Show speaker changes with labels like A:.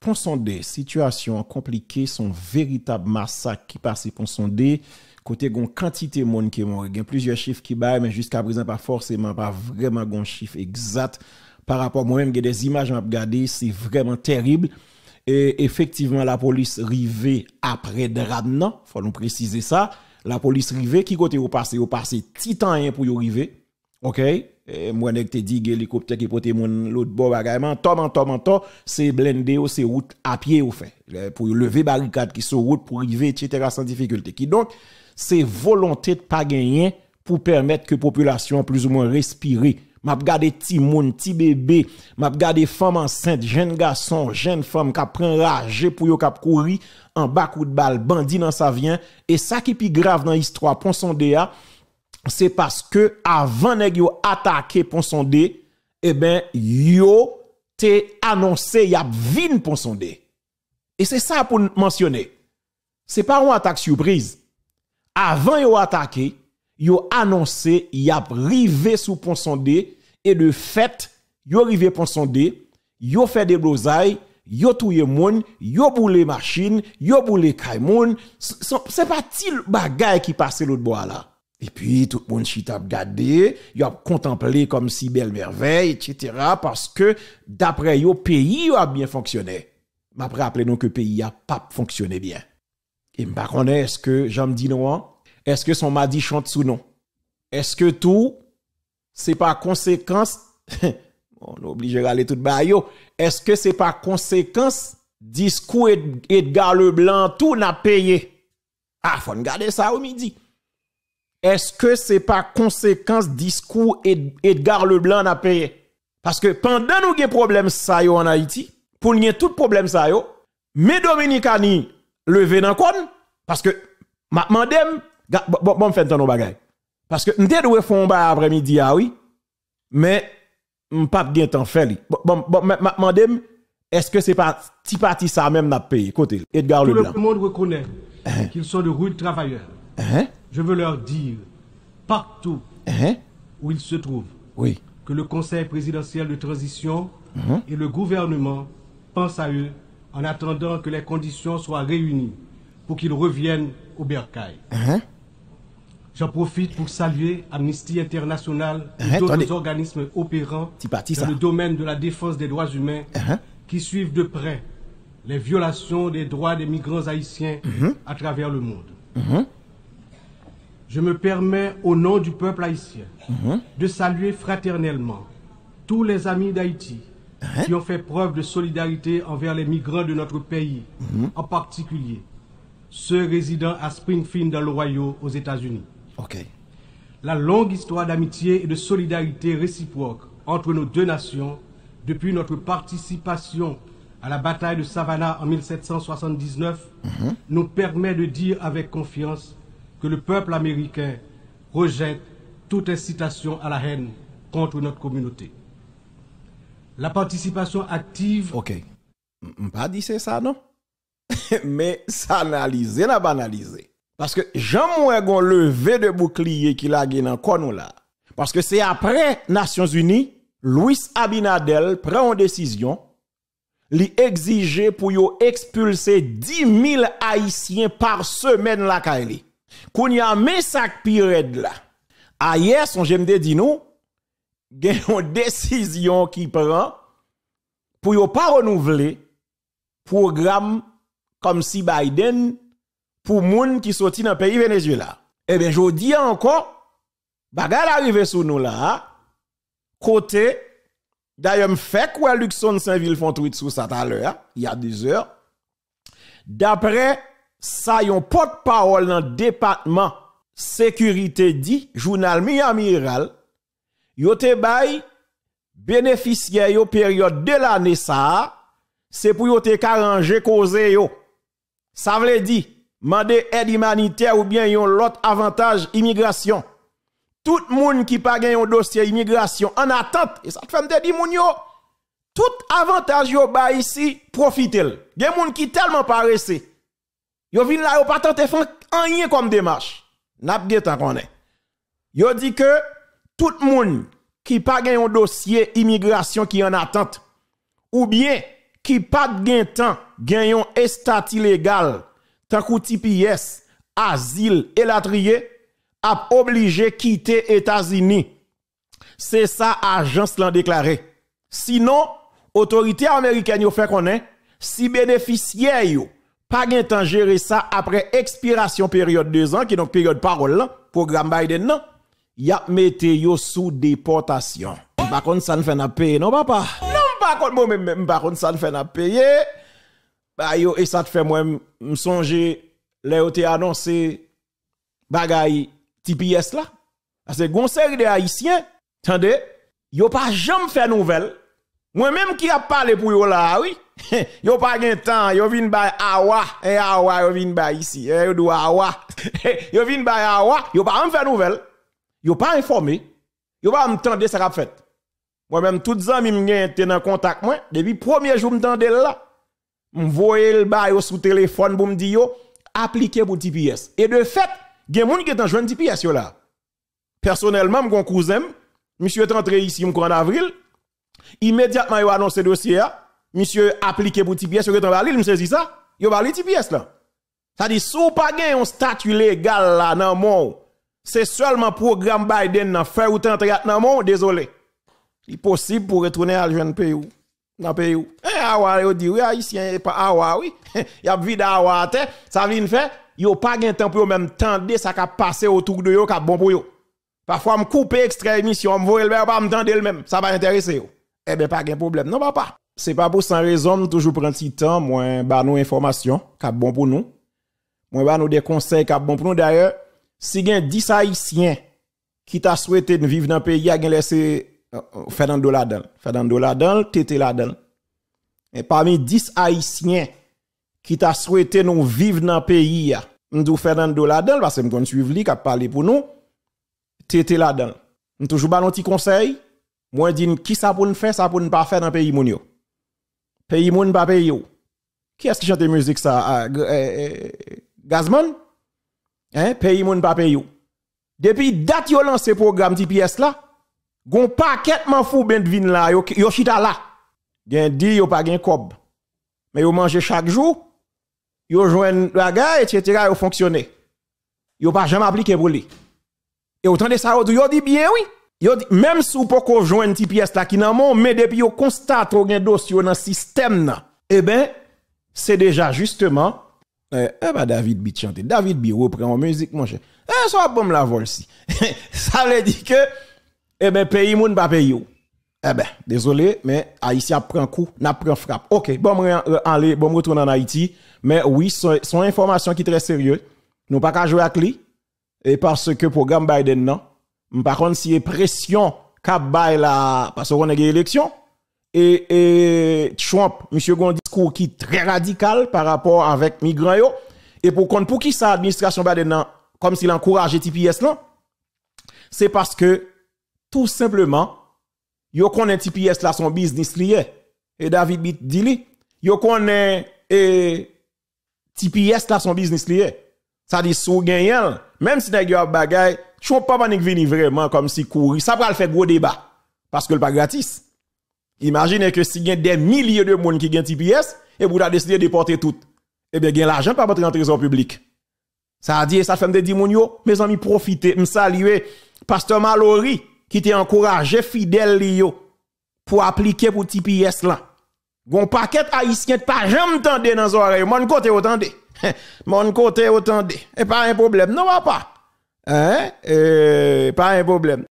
A: pour sonder, situation compliquée, son véritable massacre qui passe pour sonder, côté gon quantité de monde qui est mort. Il y a plusieurs chiffres qui baillent, mais jusqu'à présent, pas forcément, pas vraiment gon chiffre exact. Par rapport à moi-même, il y a des images à regarder, c'est vraiment terrible. Et effectivement, la police rivée après Dradnan, il faut préciser ça. La police rivée, qui côté au passé, au passé, titan pour y arriver. OK? E, mwen ek te di gelikopte ki pote moun lout bo bagayman Tom an tom an tom se blende ou se wout apye ou fe Pou yon leve barikad ki sou wout pou rive etc. san difikulte ki Donk se volonte de pa genyen pou permette ke populasyon plus ou moun respire Map gade ti moun, ti bebe, map gade fom ansente, jen gason, jen fom kapren raje pou yon kap kouri An bak wout bal, bandi nan sa vyen E sa ki pi grave nan histro aponson de ya c'est parce que avant nèg yo attaquer vous eh ben yo te annoncé y a vin Et c'est ça pour mentionner. C'est pas une attaque surprise. Avant yo attaquer yo annoncé y'a a rivé sous Ponsondé et de fait yo rivé Ponsondé, yo fait des vous yo touye moun, yo boule machine, yo boule kay Ce c'est pas til bagay qui passe l'autre bois là. Et puis, tout le monde s'y regardé, il a contemplé comme si belle merveille, etc. Parce que, d'après le pays a bien fonctionné. Mais après, rappelez-nous que le pays a pas fonctionné bien. Et je ne est-ce que j'en me dis non, hein? est-ce que son m'a dit chante sous non? Est-ce que tout, c'est par conséquence, on est obligé aller tout bas, est-ce que c'est par conséquence, discours Edgar Leblanc, tout n'a payé? Ah, faut regarder ça au midi est-ce que c'est pas conséquence discours Edgar Leblanc n'a payé Parce que pendant nous avons problème ça en Haïti, pour nous tout problème ça yo, mais Dominicani levé dans compte parce que ma mandem bon bon fait ton bagay. Parce que nous devons faire un après-midi ah oui, mais pas bien temps faire Bon bon ma est-ce que c'est pas petit parti ça même n'a payé côté Edgar Leblanc. Tout le
B: monde reconnaît eh, eh. qu'ils sont de rudes travailleurs. Hein? je veux leur dire, partout hein? où ils se trouvent, que le Conseil présidentiel de transition uh-huh. et le gouvernement pensent à eux en attendant que les conditions soient réunies pour qu'ils reviennent au bercail. Uh-huh. J'en profite pour saluer Amnesty International et uh-huh. d'autres organismes opérants dans le domaine de la défense des droits humains qui suivent de près les violations des droits des migrants haïtiens à travers le
A: monde
B: je me permets au nom du peuple haïtien mhm. de saluer fraternellement tous les amis d'Haïti hein? qui ont fait preuve de solidarité envers les migrants de notre pays, mhm. en particulier ceux résidant à Springfield dans le royaume aux États-Unis. La longue histoire d'amitié et de solidarité réciproque entre nos deux nations depuis notre participation à la bataille de Savannah en 1779 mhm. nous permet de dire avec confiance que le peuple américain rejette toute incitation à la haine contre notre communauté. La participation active... Ok.
A: Pas dit ça, non? Mais ça analyser, n'a pas Parce que Jean Mouegon levé de bouclier qui l'a gagné dans nous là. Parce que c'est après Nations Unies, Louis Abinadel prend une décision, lui exiger pour expulser 10 000 Haïtiens par semaine la Kaili. Qu'on y a mes sacs pired là. Ailleurs, son j'aime de dit nous, a une décision qui prend pour ne pas renouveler programme comme si Biden pour moun qui sorti dans le pays Venezuela. Eh bien, je dis encore, bagarre arrivé sur nous là, côté, d'ailleurs, fait quoi Luxon Saint-Ville font tweet sur ça tout à l'heure, il y a deux heures. D'après ça yon porte-parole dans le département sécurité dit, journal Miamiral, amiral yote te bay bénéficiaire au période de l'année ça, c'est pour yote te arranger Ça veut dire, demander aide humanitaire ou bien yon l'autre avantage immigration. Tout monde qui pas gen yon dossier immigration en attente, et ça te fait moun tout avantage yo ba ici, profitez. Gen moun qui tellement paresseux Yo vin yo pas faire rien comme démarche. N'a pas est. Yo dit que tout le monde qui pas un dossier immigration qui en attente ou bien qui pas gagne temps gagne un estat illégal tant TPS, asile et latrier a obligé quitter États-Unis. C'est ça agence l'a déclaré. Sinon, autorité américaine yo fait est, si bénéficiaire pas de gérer ça après expiration période 2 ans, qui est donc période parole, là, programme Biden, non, Il a yo sous déportation. Par contre, ça ne fait pas payer, non, papa? Non, par contre, moi-même, par contre, ça ne fait payer. Bah, yo, et ça te fait moi, me songer, là, annoncé, bagay, TPS là. C'est que, conseil série de Haïtiens, attendez, yo pas jamais fait nouvelle. Moi-même qui a parlé pour yo là, oui. yo pas gen temps, yo vinn bay awa, et eh, awa yo vinn bay ici, eh, yo do awa. yo vinn bay awa, yo pas en faire nouvelle. Yo pas informé. Yo pas m'tendre ça qu'a fait. Moi même toutes amis m'gain été en contact moi depuis premier jour m'tende là. voyé le ba yo sous téléphone pour me dire yo appliquer pour TPS. Et de fait, gen moun qui est en de TPS yo là. Personnellement, mon cousin, monsieur est entré ici en avril, immédiatement il a annoncé dossier monsieur appliqué pour TPS, vous êtes en balil, monsieur dit ça, vous balil TPS là. Ça dit, si vous pas un statut légal là, dans le c'est seulement programme Biden dans fait ou tenter dans le monde, désolé. Il est possible pour retourner à jeune pays ou. Dans le pays où. Eh, awa, yo dit, oui, haïtien, pas awa, oui. y a vide awa te, ça vient faire, yo pas un temps pour même tende ça kap passe autour de yo, ka bon pour yo. Parfois, me couper extra émission, me voir le pas me le même, ça va intéresser yo. Eh bien, pas gen problème, non, papa c'est pas pour sans raison, toujours prendre petit temps, moi, bah nous information, cap bon pour nous. Nous bah nous des conseils cap bon pour nous d'ailleurs. Si gen 10 haïtiens qui t'a souhaité vivre dans le pays, a laissé faire euh, euh, Fernando dollar dedans, faire dans dollar dedans, tété là-dedans. Et parmi 10 haïtiens qui t'a souhaité nous vivre dans le pays, nous faire dans dollar dedans parce que nous suivre lui qui a parlé pour nous, tété là-dedans. Toujours bah nos petit conseils, moi dit qui ça pour nous faire, ça pour ne pas faire dans le pays mon yo. Pays moun pas pays Qui est-ce qui chante musique ça? Ah, eh, eh, Gazman? Hein? Pays moun pas pays Depuis date yo lancé programme de pièce là, gon paquet man fou ben vin là, yo, yo chita là. Gen di yo pas gen kob. Mais yon mange chaque jour, yo la bagay, etc. Yon fonctionne. Yon pa jamais appliqué pour lui. Et autant de ça, yon dit bien oui même si vous pouvez jouer une petite pièce là qui nan mon, mais depuis vous constate ou gen dossier dans système eh ben, c'est déjà justement, eh, eh, ben David Bi chante, David Bi prend en musique mon cher. Eh, ça va la vol ça veut dire que, eh ben, pays moun pas pays Eh ben, désolé, mais Haïti a pris un coup, n'a pris un frappe. Ok, bon, allez, bon, retourne en Haïti, mais oui, sont des informations qui sont très sérieuses nous pas jouer avec lui, et parce que programme Biden non, par contre, si y e a pression la parce qu'on a eu l'élection et, Trump, monsieur a discours qui est très radical par rapport avec migrants et pour contre pour qui ça administration Biden comme s'il encourage TPS c'est parce que tout simplement yo connaît TPS là son business lié et David Bit dit li, yo connaît e, et TPS là son business lié. Ça dit sous gagnant même si n'a un bagay Chou pas panique vini vraiment comme si courir. Ça va le faire gros débat. Parce que le pas gratis. Imaginez que si y a des milliers de monde qui gagnent TPS, et vous avez décidé de porter tout. Eh bien, l'argent pas votre trésor public. Ça a dit, ça fait des dire, mes amis, profitez, me saluer. Pasteur Mallory, qui t'a encouragé fidèle pour appliquer pour TPS là. Gon paquet haïtien pas jamais tendé dans Mon côté, autant tendez. Mon côté, autant tendez. Et eh, pas un problème. Non, pas. Hein? Euh, pas un problème.